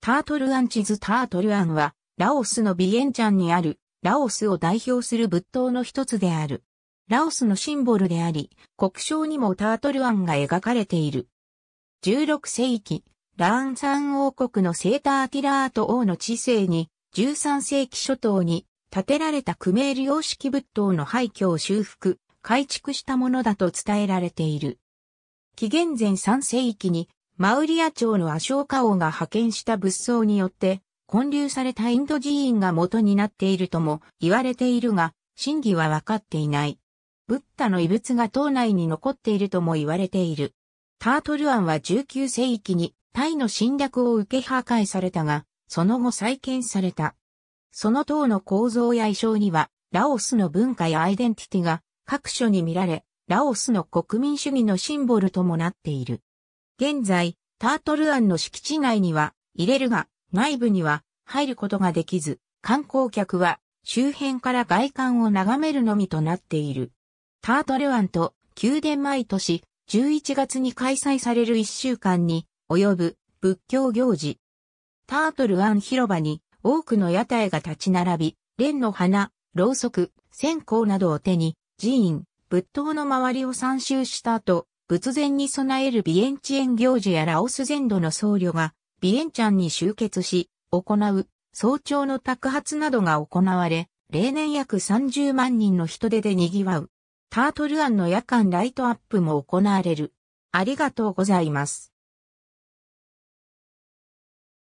タートルアンチズタートルアンは、ラオスのビエンチャンにある、ラオスを代表する仏塔の一つである。ラオスのシンボルであり、国章にもタートルアンが描かれている。16世紀、ラーン山王国のセーターティラート王の治世に、13世紀初頭に建てられたクメール様式仏塔の廃墟を修復、改築したものだと伝えられている。紀元前3世紀にマウリア朝のアショーカ王が派遣した仏像によって、建立されたインド寺院が元になっているとも言われているが、真偽は分かっていない。ブッダの遺物が島内に残っているとも言われている。タートルアンは19世紀にタイの侵略を受け破壊されたが、その後再建された。その塔の構造や衣装には、ラオスの文化やアイデンティティが各所に見られ、ラオスの国民主義のシンボルともなっている。現在、タートル庵の敷地内には入れるが、内部には入ることができず、観光客は周辺から外観を眺めるのみとなっている。タートル庵と宮殿毎年11月に開催される1週間に及ぶ仏教行事。タートル庵広場に多くの屋台が立ち並び、蓮の花、ろうそく、線香などを手に寺院、仏塔の周りを参集した後、仏前に備えるビエンチエン行事やラオス全土の僧侶が、ビエンチャンに集結し、行う、早朝の宅発などが行われ、例年約30万人の人手で賑わう。タートルアンの夜間ライトアップも行われる。ありがとうございます。